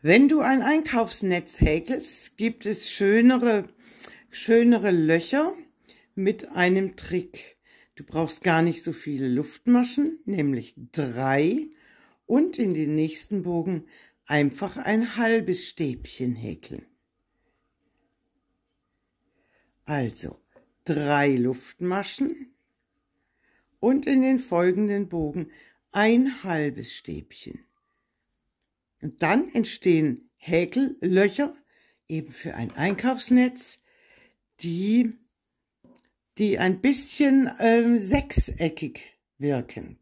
Wenn du ein Einkaufsnetz häkelst, gibt es schönere, schönere Löcher mit einem Trick. Du brauchst gar nicht so viele Luftmaschen, nämlich drei und in den nächsten Bogen einfach ein halbes Stäbchen häkeln. Also drei Luftmaschen und in den folgenden Bogen ein halbes Stäbchen. Und dann entstehen Häkellöcher eben für ein Einkaufsnetz, die, die ein bisschen ähm, sechseckig wirken.